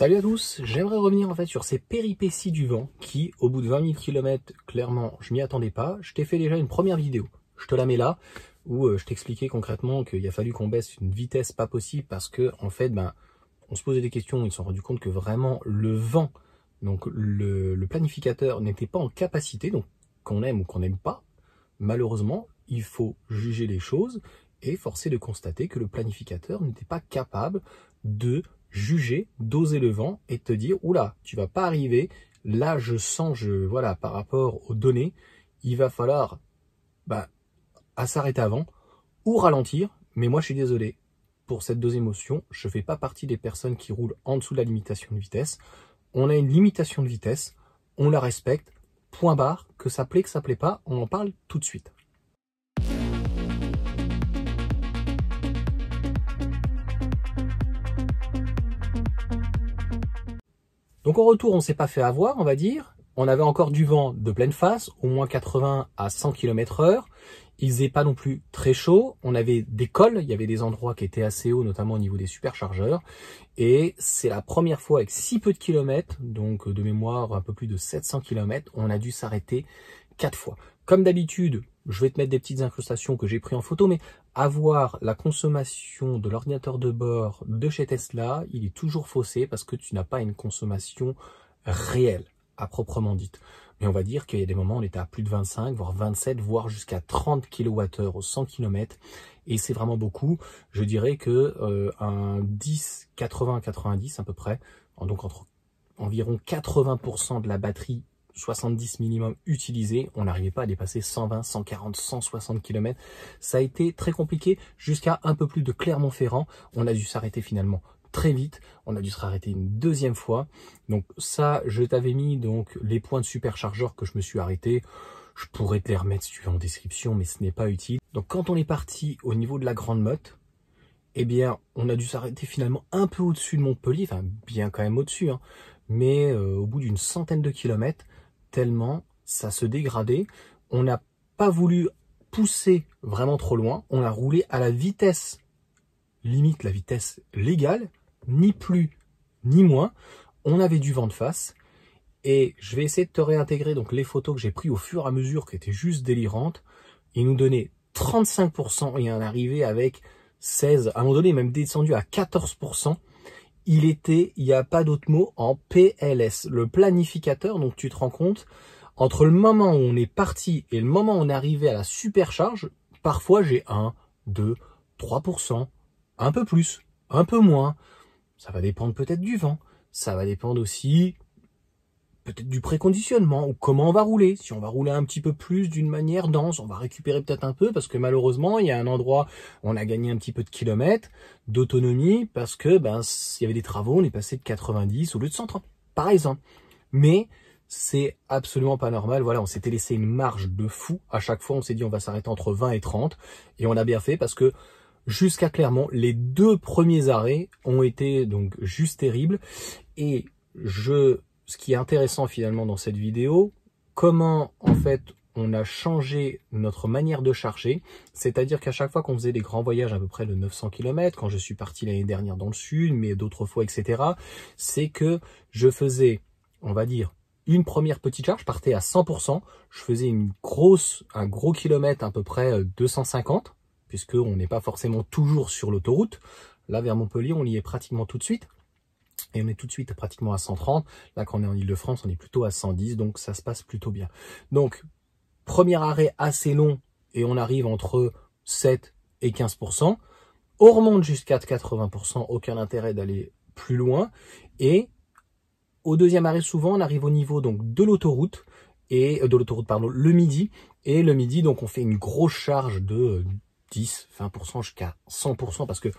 Salut à tous, j'aimerais revenir en fait sur ces péripéties du vent qui, au bout de 20 000 km, clairement, je m'y attendais pas. Je t'ai fait déjà une première vidéo, je te la mets là, où euh, je t'expliquais concrètement qu'il a fallu qu'on baisse une vitesse pas possible parce que, en fait, ben, on se posait des questions, ils se sont rendus compte que vraiment le vent, donc le, le planificateur n'était pas en capacité, donc qu'on aime ou qu'on n'aime pas, malheureusement, il faut juger les choses et forcer de constater que le planificateur n'était pas capable de juger, doser le vent et te dire oula, tu vas pas arriver. Là, je sens, je voilà, par rapport aux données, il va falloir bah, à s'arrêter avant ou ralentir. Mais moi, je suis désolé pour cette deuxième émotion Je fais pas partie des personnes qui roulent en dessous de la limitation de vitesse. On a une limitation de vitesse, on la respecte. Point barre, que ça plaît, que ça plaît pas, on en parle tout de suite. Donc en retour, on s'est pas fait avoir, on va dire. On avait encore du vent de pleine face, au moins 80 à 100 km heure. Il faisait pas non plus très chaud. On avait des cols, il y avait des endroits qui étaient assez hauts, notamment au niveau des superchargeurs. Et c'est la première fois avec si peu de kilomètres, donc de mémoire un peu plus de 700 km, on a dû s'arrêter quatre fois. Comme d'habitude, je vais te mettre des petites incrustations que j'ai prises en photo, mais avoir la consommation de l'ordinateur de bord de chez Tesla, il est toujours faussé parce que tu n'as pas une consommation réelle à proprement dite. Mais on va dire qu'il y a des moments, où on est à plus de 25, voire 27, voire jusqu'à 30 kWh au 100 km. Et c'est vraiment beaucoup. Je dirais que euh, un 10, 80, 90 à peu près, donc entre environ 80% de la batterie 70 minimum utilisés. on n'arrivait pas à dépasser 120, 140, 160 km. Ça a été très compliqué jusqu'à un peu plus de Clermont-Ferrand. On a dû s'arrêter finalement très vite. On a dû se arrêter une deuxième fois. Donc ça, je t'avais mis donc les points de superchargeur que je me suis arrêté. Je pourrais te les remettre si tu veux en description, mais ce n'est pas utile. Donc quand on est parti au niveau de la Grande Motte, eh bien, on a dû s'arrêter finalement un peu au-dessus de Montpellier, enfin bien quand même au-dessus, hein. mais euh, au bout d'une centaine de kilomètres, tellement ça se dégradait. On n'a pas voulu pousser vraiment trop loin. On a roulé à la vitesse, limite la vitesse légale, ni plus ni moins. On avait du vent de face. Et je vais essayer de te réintégrer donc les photos que j'ai prises au fur et à mesure qui étaient juste délirantes. Ils nous donnait 35% et on arrivé avec 16, à un moment donné même descendu à 14% il était, il n'y a pas d'autre mot, en PLS. Le planificateur, donc tu te rends compte, entre le moment où on est parti et le moment où on est arrivé à la supercharge, parfois j'ai 1, 2, 3%, un peu plus, un peu moins. Ça va dépendre peut-être du vent. Ça va dépendre aussi peut-être du préconditionnement ou comment on va rouler. Si on va rouler un petit peu plus d'une manière dense, on va récupérer peut-être un peu parce que malheureusement, il y a un endroit où on a gagné un petit peu de kilomètres d'autonomie parce que ben s'il y avait des travaux, on est passé de 90 au lieu de 130 par exemple. Mais c'est absolument pas normal. Voilà, on s'était laissé une marge de fou. À chaque fois, on s'est dit on va s'arrêter entre 20 et 30 et on a bien fait parce que jusqu'à Clermont, les deux premiers arrêts ont été donc juste terribles et je ce qui est intéressant finalement dans cette vidéo, comment en fait on a changé notre manière de charger, c'est-à-dire qu'à chaque fois qu'on faisait des grands voyages à peu près de 900 km, quand je suis parti l'année dernière dans le sud, mais d'autres fois, etc., c'est que je faisais, on va dire, une première petite charge, je partais à 100%, je faisais une grosse, un gros kilomètre à peu près 250, euh, puisqu'on n'est pas forcément toujours sur l'autoroute. Là, vers Montpellier, on y est pratiquement tout de suite on est tout de suite pratiquement à 130. Là, quand on est en Ile-de-France, on est plutôt à 110, donc ça se passe plutôt bien. Donc, premier arrêt assez long et on arrive entre 7 et 15%. On remonte jusqu'à 80%, aucun intérêt d'aller plus loin. Et au deuxième arrêt, souvent, on arrive au niveau donc de l'autoroute et euh, de l'autoroute le midi et le midi donc on fait une grosse charge de 10, 20% jusqu'à 100% parce que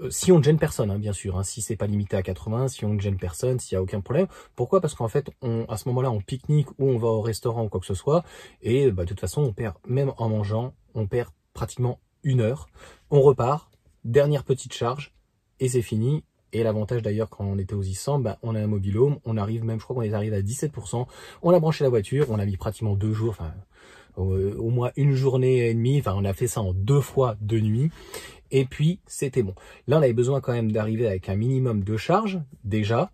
euh, si on ne gêne personne, hein, bien sûr, si hein. si c'est pas limité à 80, si on ne gêne personne, s'il n'y a aucun problème. Pourquoi Parce qu'en fait, à ce moment-là, on pique-nique ou on va au restaurant ou quoi que ce soit, et bah, de toute façon, on perd, même en mangeant, on perd pratiquement une heure. On repart, dernière petite charge, et c'est fini. Et l'avantage d'ailleurs, quand on était aux Issans, bah, on a un mobile home. on arrive même, je crois qu'on est arrivé à 17%, on a branché la voiture, on a mis pratiquement deux jours, enfin, au, au moins une journée et demie, enfin, on a fait ça en deux fois deux nuits, et puis c'était bon. Là, on avait besoin quand même d'arriver avec un minimum de charge, déjà,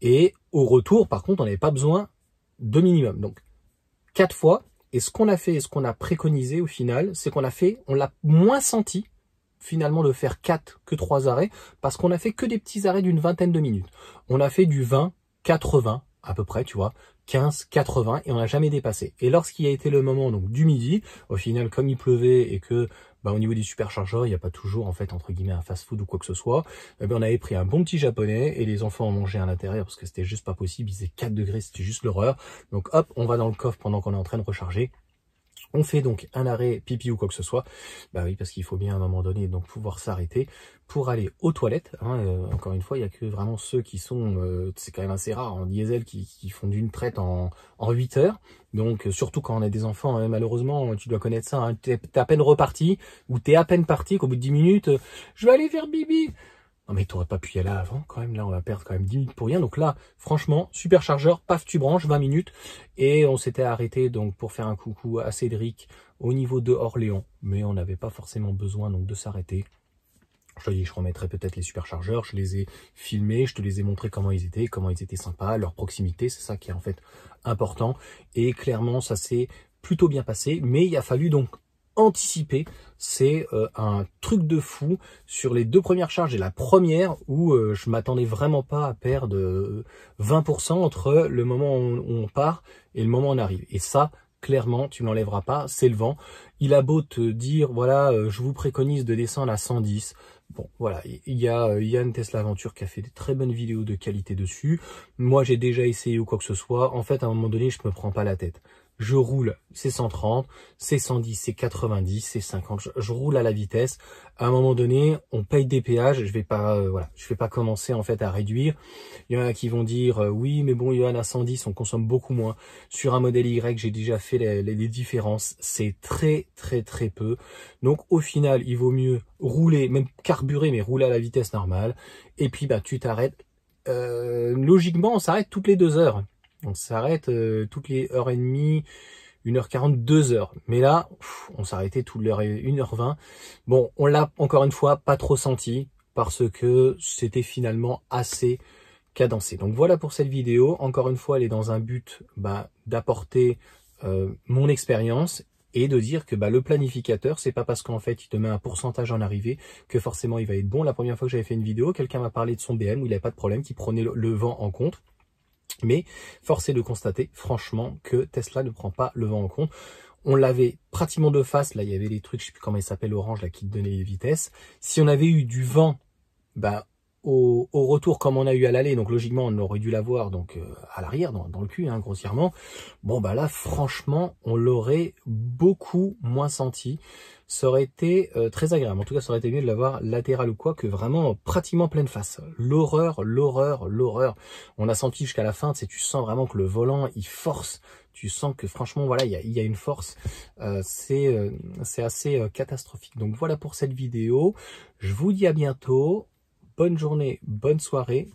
et au retour, par contre, on n'avait pas besoin de minimum. Donc, quatre fois, et ce qu'on a fait et ce qu'on a préconisé au final, c'est qu'on a fait, on l'a moins senti finalement de faire 4 que trois arrêts parce qu'on a fait que des petits arrêts d'une vingtaine de minutes. On a fait du 20, 80 à peu près, tu vois, 15, 80 et on n'a jamais dépassé. Et lorsqu'il y a été le moment donc du midi, au final comme il pleuvait et que bah, au niveau du superchargeur, il n'y a pas toujours en fait entre guillemets un fast-food ou quoi que ce soit. Eh ben, on avait pris un bon petit japonais et les enfants ont mangé à l'intérieur parce que c'était juste pas possible. Ils faisait 4 degrés, c'était juste l'horreur. Donc hop, on va dans le coffre pendant qu'on est en train de recharger on fait donc un arrêt pipi ou quoi que ce soit. Bah oui, parce qu'il faut bien à un moment donné donc pouvoir s'arrêter pour aller aux toilettes. Hein, euh, encore une fois, il n'y a que vraiment ceux qui sont, euh, c'est quand même assez rare en diesel, qui, font d'une traite en, en 8 heures. Donc euh, surtout quand on a des enfants, hein, malheureusement, tu dois connaître ça. Hein. tu t'es à peine reparti ou t'es à peine parti qu'au bout de 10 minutes, je vais aller faire bibi. Non mais t'aurais pas pu y aller avant quand même, là on va perdre quand même 10 minutes pour rien. Donc là, franchement, superchargeur, paf, tu branches, 20 minutes. Et on s'était arrêté donc pour faire un coucou à Cédric au niveau de Orléans. Mais on n'avait pas forcément besoin donc de s'arrêter. Je te dis, je remettrai peut-être les superchargeurs, je les ai filmés, je te les ai montré comment ils étaient, comment ils étaient sympas, leur proximité, c'est ça qui est en fait important. Et clairement, ça s'est plutôt bien passé, mais il a fallu donc anticipé. C'est euh, un truc de fou sur les deux premières charges et la première où euh, je m'attendais vraiment pas à perdre 20% euh, entre le moment où on part et le moment où on arrive. Et ça, clairement, tu ne l'enlèveras pas, c'est le vent. Il a beau te dire, voilà, je vous préconise de descendre à 110. Bon, voilà, il y a Yann Tesla Aventure qui a fait des très bonnes vidéos de qualité dessus. Moi, j'ai déjà essayé ou quoi que ce soit. En fait, à un moment donné, je me prends pas la tête je roule, c'est 130, c'est 110, c'est 90, c'est 50, je, roule à la vitesse. À un moment donné, on paye des péages, je vais pas, euh, voilà, je vais pas commencer en fait à réduire. Il y en a qui vont dire, euh, oui, mais bon, il y en a 110, on consomme beaucoup moins. Sur un modèle Y, j'ai déjà fait les, différences, c'est très très très peu. Donc au final, il vaut mieux rouler, même carburer, mais rouler à la vitesse normale. Et puis bah tu t'arrêtes. Euh, logiquement, on s'arrête toutes les deux heures. On s'arrête euh, toutes les heures et demie, 1 h quarante, deux heures. Mais là, on s'arrêtait toutes les 1h20. Bon, on l'a encore une fois pas trop senti parce que c'était finalement assez cadencé. Donc voilà pour cette vidéo. Encore une fois, elle est dans un but bah, d'apporter euh, mon expérience et de dire que bah, le planificateur, c'est pas parce qu'en fait il te met un pourcentage en arrivée que forcément il va être bon. La première fois que j'avais fait une vidéo, quelqu'un m'a parlé de son BM où il n'avait pas de problème, qui prenait le vent en compte. Mais force est de constater, franchement, que Tesla ne prend pas le vent en compte. On l'avait pratiquement de face. Là, il y avait les trucs, je sais plus comment ils s'appellent, Orange, là, qui te donnait les vitesses. Si on avait eu du vent, bah, au, retour comme on a eu à l'aller, donc logiquement on aurait dû l'avoir donc euh, à l'arrière, dans, le cul, hein, grossièrement. Bon bah là franchement on l'aurait beaucoup moins senti. Ça aurait été euh, très agréable. En tout cas, ça aurait été mieux de l'avoir latéral ou quoi que vraiment pratiquement pleine face. L'horreur, l'horreur, l'horreur. On a senti jusqu'à la fin, tu, sais, tu sens vraiment que le volant il force tu sens que franchement voilà il y a, y a, une force euh, c'est assez catastrophique donc voilà pour cette vidéo je vous dis à bientôt bonne journée, bonne soirée.